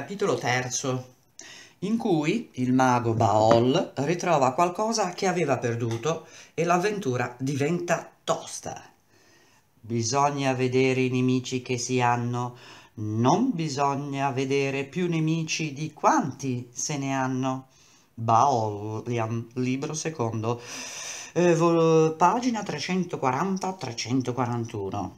capitolo terzo, in cui il mago Baol ritrova qualcosa che aveva perduto e l'avventura diventa tosta. Bisogna vedere i nemici che si hanno, non bisogna vedere più nemici di quanti se ne hanno. Baolian, libro secondo, eh, pagina 340-341.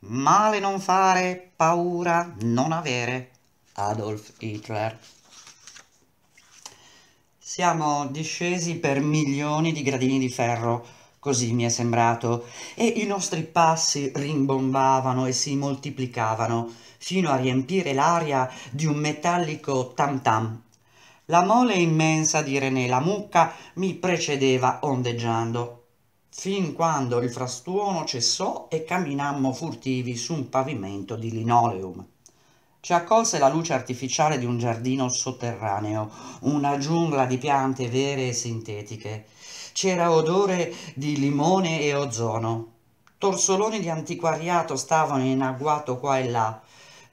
Male non fare, paura non avere. Adolf Hitler. Siamo discesi per milioni di gradini di ferro, così mi è sembrato, e i nostri passi rimbombavano e si moltiplicavano, fino a riempire l'aria di un metallico tam tam. La mole immensa di René la mucca mi precedeva ondeggiando, fin quando il frastuono cessò e camminammo furtivi su un pavimento di linoleum. Ci accolse la luce artificiale di un giardino sotterraneo, una giungla di piante vere e sintetiche. C'era odore di limone e ozono. Torsoloni di antiquariato stavano in agguato qua e là.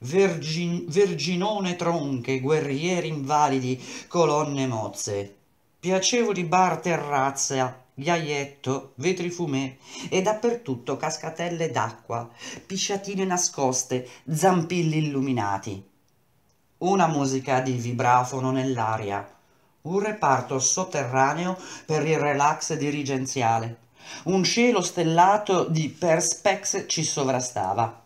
Vergin verginone tronche, guerrieri invalidi, colonne mozze. Piacevoli bar terrazza Ghiaietto, vetri fumè e dappertutto cascatelle d'acqua, pisciatine nascoste, zampilli illuminati. Una musica di vibrafono nell'aria, un reparto sotterraneo per il relax dirigenziale, un cielo stellato di perspex ci sovrastava.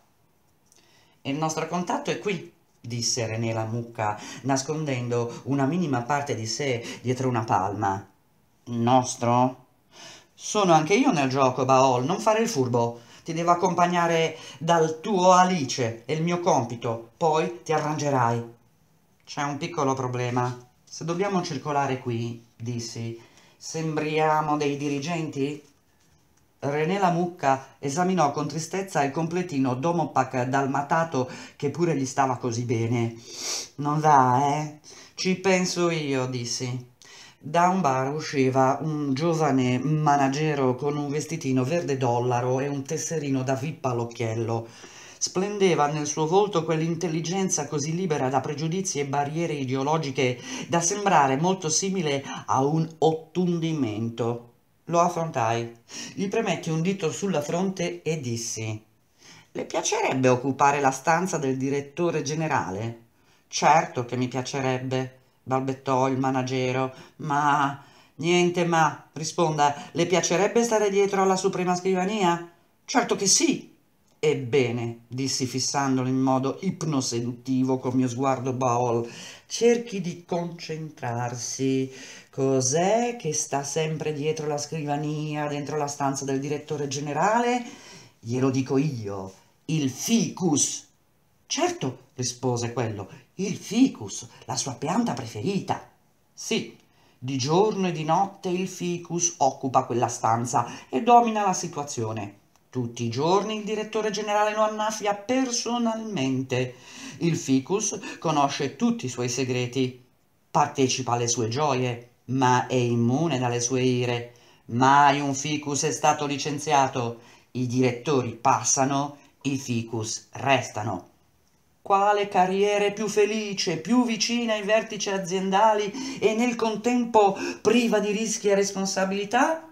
Il nostro contatto è qui, disse René la mucca, nascondendo una minima parte di sé dietro una palma. Nostro? Sono anche io nel gioco, Baol, non fare il furbo. Ti devo accompagnare dal tuo Alice, è il mio compito, poi ti arrangerai. C'è un piccolo problema. Se dobbiamo circolare qui, dissi, sembriamo dei dirigenti? René la mucca esaminò con tristezza il completino domopac dalmatato che pure gli stava così bene. Non va, eh? Ci penso io, dissi. Da un bar usciva un giovane managero con un vestitino verde dollaro e un tesserino da vippa all'occhiello. Splendeva nel suo volto quell'intelligenza così libera da pregiudizi e barriere ideologiche da sembrare molto simile a un ottundimento. Lo affrontai, gli premetti un dito sulla fronte e dissi «Le piacerebbe occupare la stanza del direttore generale?» «Certo che mi piacerebbe», balbettò il managero. Ma... Niente ma, risponda, le piacerebbe stare dietro alla suprema scrivania? Certo che sì. Ebbene, dissi fissandolo in modo ipnoseduttivo col mio sguardo baol, cerchi di concentrarsi. Cos'è che sta sempre dietro la scrivania, dentro la stanza del direttore generale? Glielo dico io, il ficus. Certo, rispose quello, il ficus, la sua pianta preferita. Sì, di giorno e di notte il ficus occupa quella stanza e domina la situazione. Tutti i giorni il direttore generale lo annaffia personalmente. Il ficus conosce tutti i suoi segreti, partecipa alle sue gioie, ma è immune dalle sue ire. Mai un ficus è stato licenziato. I direttori passano, i ficus restano quale carriera più felice, più vicina ai vertici aziendali e nel contempo priva di rischi e responsabilità?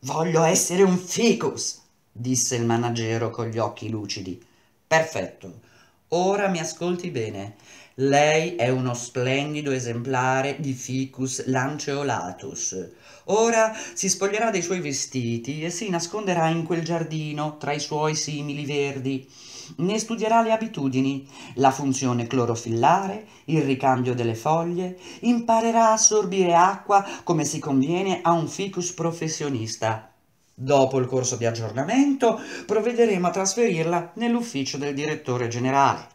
Voglio essere un ficus, disse il managero con gli occhi lucidi. Perfetto, ora mi ascolti bene. Lei è uno splendido esemplare di Ficus lanceolatus. Ora si spoglierà dei suoi vestiti e si nasconderà in quel giardino tra i suoi simili verdi. Ne studierà le abitudini, la funzione clorofillare, il ricambio delle foglie, imparerà a assorbire acqua come si conviene a un ficus professionista. Dopo il corso di aggiornamento provvederemo a trasferirla nell'ufficio del direttore generale.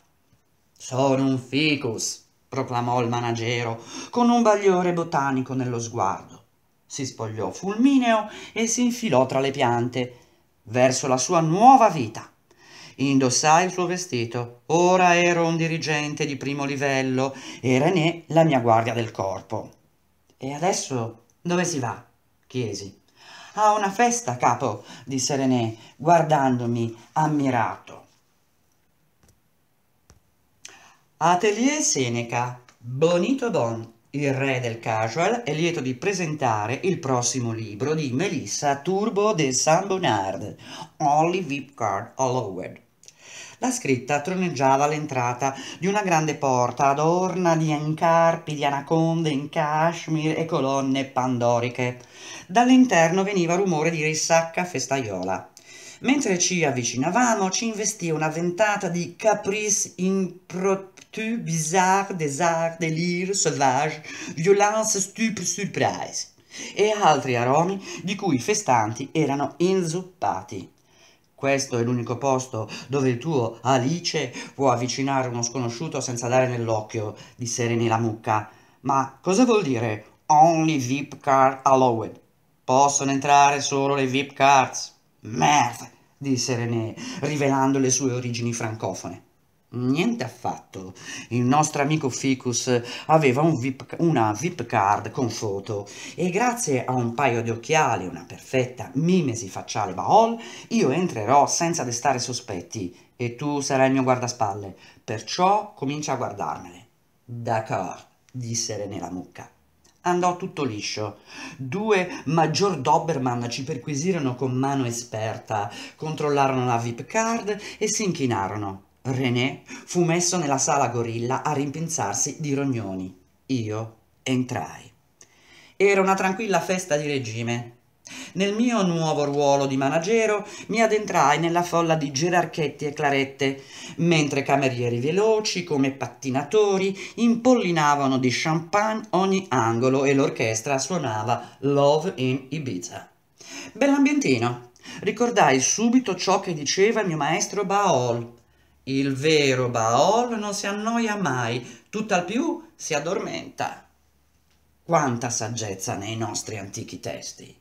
Sono un ficus, proclamò il managero, con un bagliore botanico nello sguardo. Si spogliò fulmineo e si infilò tra le piante, verso la sua nuova vita. Indossai il suo vestito. Ora ero un dirigente di primo livello e René la mia guardia del corpo. E adesso dove si va? chiesi. A una festa, capo, disse René, guardandomi ammirato. Atelier Seneca. Bonito Bon, il re del casual, è lieto di presentare il prossimo libro di Melissa Turbo de San Bernard, Only Card Allowed. La scritta troneggiava all'entrata di una grande porta adorna di encarpi, di anaconde in cashmere e colonne pandoriche. Dall'interno veniva rumore di risacca festaiola. Mentre ci avvicinavamo, ci investì una ventata di caprice impromptu, bizarre, désert, délire, sauvage, violence, stupre, surprise e altri aromi di cui i festanti erano inzuppati. Questo è l'unico posto dove il tuo Alice può avvicinare uno sconosciuto senza dare nell'occhio, disse René la mucca. Ma cosa vuol dire only VIP car allowed? Possono entrare solo le VIP cards. Merda, disse René, rivelando le sue origini francofone. Niente affatto. Il nostro amico Ficus aveva un VIP, una VIP card con foto e grazie a un paio di occhiali e una perfetta mimesi facciale Baol, io entrerò senza destare sospetti e tu sarai il mio guardaspalle, perciò comincia a guardarmele. D'accordo, disse René la mucca andò tutto liscio. Due maggior Doberman ci perquisirono con mano esperta, controllarono la VIP card e si inchinarono. René fu messo nella sala gorilla a rimpinzarsi di rognoni. Io entrai. Era una tranquilla festa di regime. Nel mio nuovo ruolo di managero mi addentrai nella folla di gerarchetti e clarette, mentre camerieri veloci come pattinatori impollinavano di champagne ogni angolo e l'orchestra suonava Love in Ibiza. Bell'ambientino. Ricordai subito ciò che diceva il mio maestro Baol. Il vero Baol non si annoia mai, tutt'al più si addormenta. Quanta saggezza nei nostri antichi testi!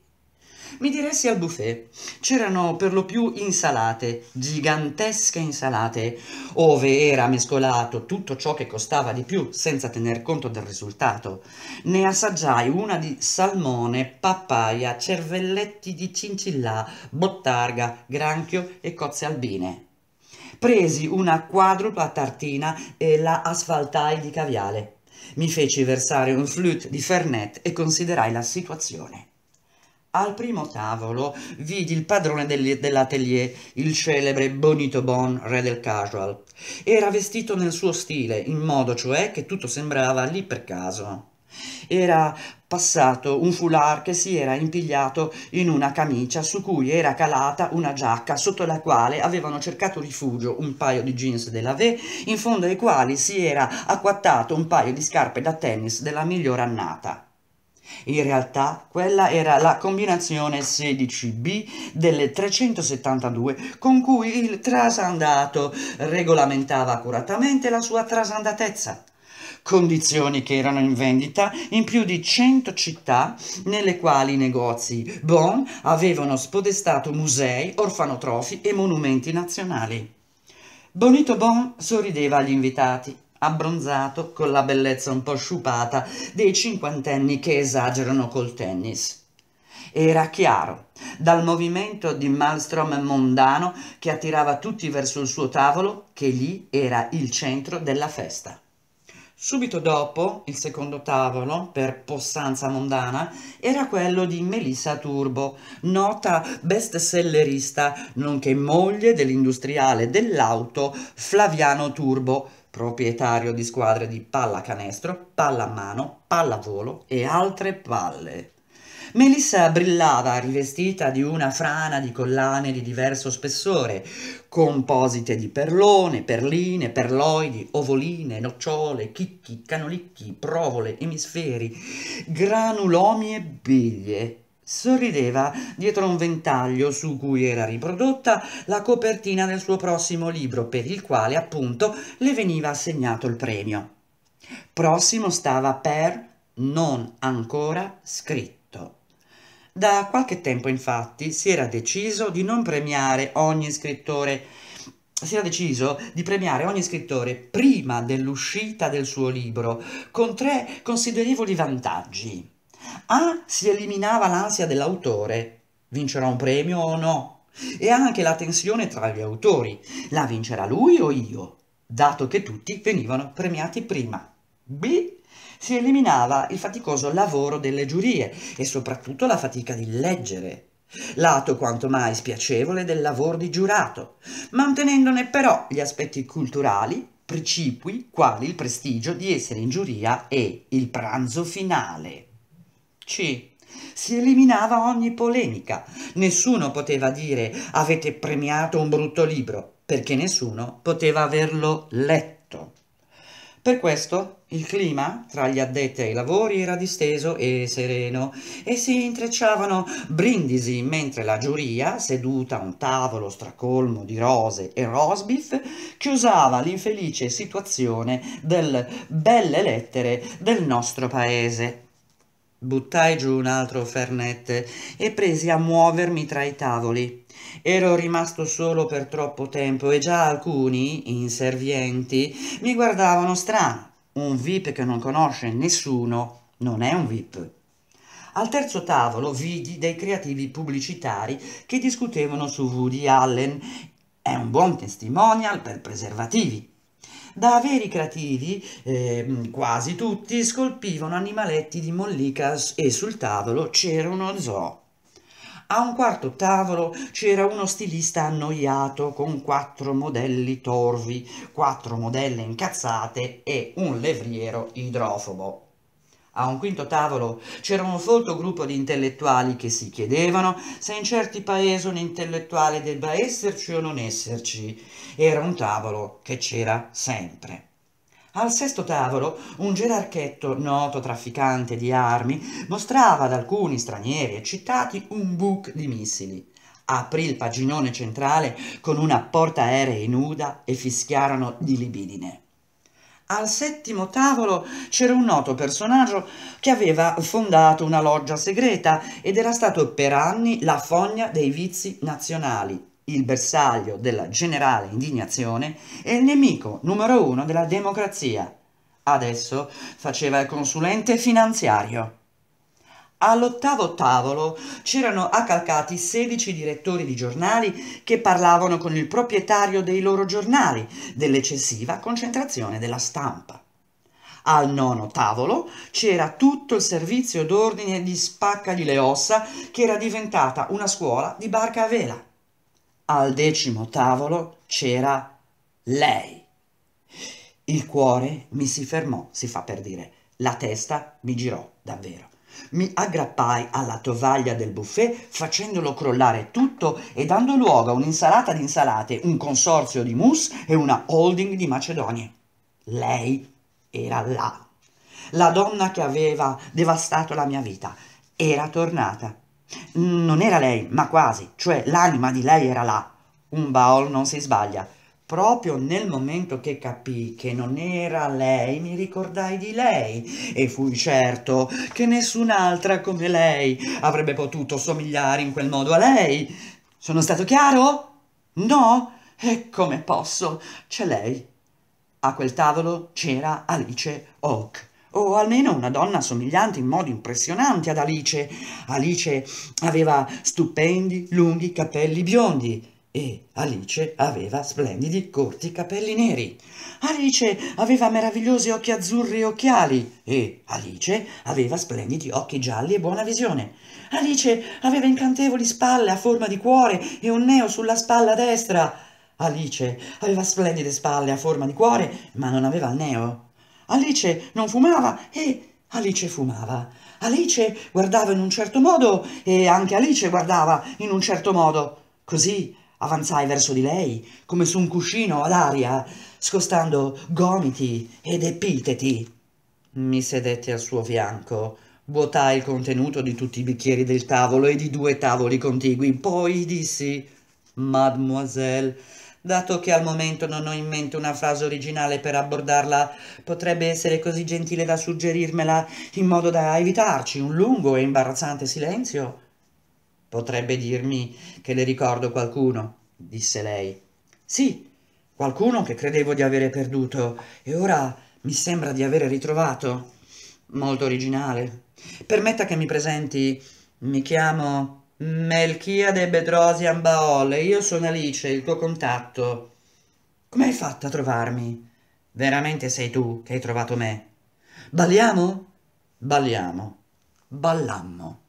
Mi diressi al buffet. C'erano per lo più insalate, gigantesche insalate, ove era mescolato tutto ciò che costava di più senza tener conto del risultato. Ne assaggiai una di salmone, pappaia, cervelletti di cincillà, bottarga, granchio e cozze albine. Presi una quadrupla tartina e la asfaltai di caviale. Mi feci versare un flute di Fernet e considerai la situazione. Al primo tavolo vidi il padrone dell'atelier, il celebre Bonito Bon, re del casual. Era vestito nel suo stile, in modo cioè che tutto sembrava lì per caso. Era passato un foulard che si era impigliato in una camicia su cui era calata una giacca sotto la quale avevano cercato rifugio un paio di jeans della V, in fondo ai quali si era acquattato un paio di scarpe da tennis della miglior annata. In realtà quella era la combinazione 16B delle 372 con cui il trasandato regolamentava accuratamente la sua trasandatezza condizioni che erano in vendita in più di 100 città nelle quali i negozi Bonn avevano spodestato musei, orfanotrofi e monumenti nazionali. Bonito Bon sorrideva agli invitati abbronzato con la bellezza un po' sciupata dei cinquantenni che esagerano col tennis. Era chiaro, dal movimento di Malmström mondano che attirava tutti verso il suo tavolo, che lì era il centro della festa. Subito dopo, il secondo tavolo, per possanza mondana, era quello di Melissa Turbo, nota bestsellerista, nonché moglie dell'industriale dell'auto Flaviano Turbo, proprietario di squadre di pallacanestro, pallamano, pallavolo e altre palle. Melissa brillava rivestita di una frana di collane di diverso spessore, composite di perlone, perline, perloidi, ovoline, nocciole, chicchi, canolicchi, provole, emisferi, granulomi e biglie Sorrideva dietro un ventaglio su cui era riprodotta la copertina del suo prossimo libro per il quale appunto le veniva assegnato il premio. Prossimo stava per non ancora scritto. Da qualche tempo infatti si era deciso di non premiare ogni scrittore si era deciso di premiare ogni scrittore prima dell'uscita del suo libro, con tre considerevoli vantaggi. A. Si eliminava l'ansia dell'autore, vincerà un premio o no, e anche la tensione tra gli autori, la vincerà lui o io, dato che tutti venivano premiati prima. B. Si eliminava il faticoso lavoro delle giurie e soprattutto la fatica di leggere, lato quanto mai spiacevole del lavoro di giurato, mantenendone però gli aspetti culturali, precipui, quali il prestigio di essere in giuria e il pranzo finale. C. Si eliminava ogni polemica. Nessuno poteva dire avete premiato un brutto libro, perché nessuno poteva averlo letto. Per questo il clima tra gli addetti ai lavori era disteso e sereno e si intrecciavano brindisi mentre la giuria, seduta a un tavolo stracolmo di rose e rosbif, chiusava l'infelice situazione del belle lettere del nostro paese. Buttai giù un altro fernette e presi a muovermi tra i tavoli. Ero rimasto solo per troppo tempo e già alcuni, inservienti, mi guardavano strano. Un VIP che non conosce nessuno non è un VIP. Al terzo tavolo vidi dei creativi pubblicitari che discutevano su Woody Allen. È un buon testimonial per preservativi. Da veri creativi, eh, quasi tutti scolpivano animaletti di mollica e sul tavolo c'era uno zoo. A un quarto tavolo c'era uno stilista annoiato con quattro modelli torvi, quattro modelle incazzate e un levriero idrofobo. A un quinto tavolo c'era un folto gruppo di intellettuali che si chiedevano se in certi paesi un intellettuale debba esserci o non esserci. Era un tavolo che c'era sempre. Al sesto tavolo un gerarchetto, noto trafficante di armi, mostrava ad alcuni stranieri eccitati un book di missili. Aprì il paginone centrale con una porta portaerei nuda e fischiarono di libidine. Al settimo tavolo c'era un noto personaggio che aveva fondato una loggia segreta ed era stato per anni la fogna dei vizi nazionali, il bersaglio della generale indignazione e il nemico numero uno della democrazia. Adesso faceva il consulente finanziario. All'ottavo tavolo c'erano accalcati 16 direttori di giornali che parlavano con il proprietario dei loro giornali dell'eccessiva concentrazione della stampa. Al nono tavolo c'era tutto il servizio d'ordine di Spaccagli le ossa che era diventata una scuola di barca a vela. Al decimo tavolo c'era lei. Il cuore mi si fermò, si fa per dire, la testa mi girò davvero. Mi aggrappai alla tovaglia del buffet facendolo crollare tutto e dando luogo a un'insalata di insalate, un consorzio di mousse e una holding di macedonie. Lei era là. La donna che aveva devastato la mia vita era tornata. Non era lei, ma quasi, cioè l'anima di lei era là. Un baol non si sbaglia proprio nel momento che capii che non era lei, mi ricordai di lei e fui certo che nessun'altra come lei avrebbe potuto somigliare in quel modo a lei. Sono stato chiaro? No? E come posso? C'è lei. A quel tavolo c'era Alice Oak o almeno una donna somigliante in modo impressionante ad Alice. Alice aveva stupendi, lunghi capelli biondi e Alice aveva splendidi corti capelli neri. Alice aveva meravigliosi occhi azzurri e occhiali e Alice aveva splendidi occhi gialli e buona visione. Alice aveva incantevoli spalle a forma di cuore e un neo sulla spalla destra. Alice aveva splendide spalle a forma di cuore, ma non aveva il neo. Alice non fumava e Alice fumava. Alice guardava in un certo modo e anche Alice guardava in un certo modo. Così Avanzai verso di lei, come su un cuscino ad aria, scostando gomiti ed epiteti. Mi sedetti al suo fianco, vuotai il contenuto di tutti i bicchieri del tavolo e di due tavoli contigui, poi dissi «Mademoiselle, dato che al momento non ho in mente una frase originale per abbordarla, potrebbe essere così gentile da suggerirmela in modo da evitarci un lungo e imbarazzante silenzio?» Potrebbe dirmi che le ricordo qualcuno, disse lei. Sì, qualcuno che credevo di avere perduto e ora mi sembra di avere ritrovato. Molto originale. Permetta che mi presenti. Mi chiamo Melchiade Bedrosian Baol e io sono Alice, il tuo contatto. Come hai fatto a trovarmi? Veramente sei tu che hai trovato me. Balliamo? Balliamo. Ballammo.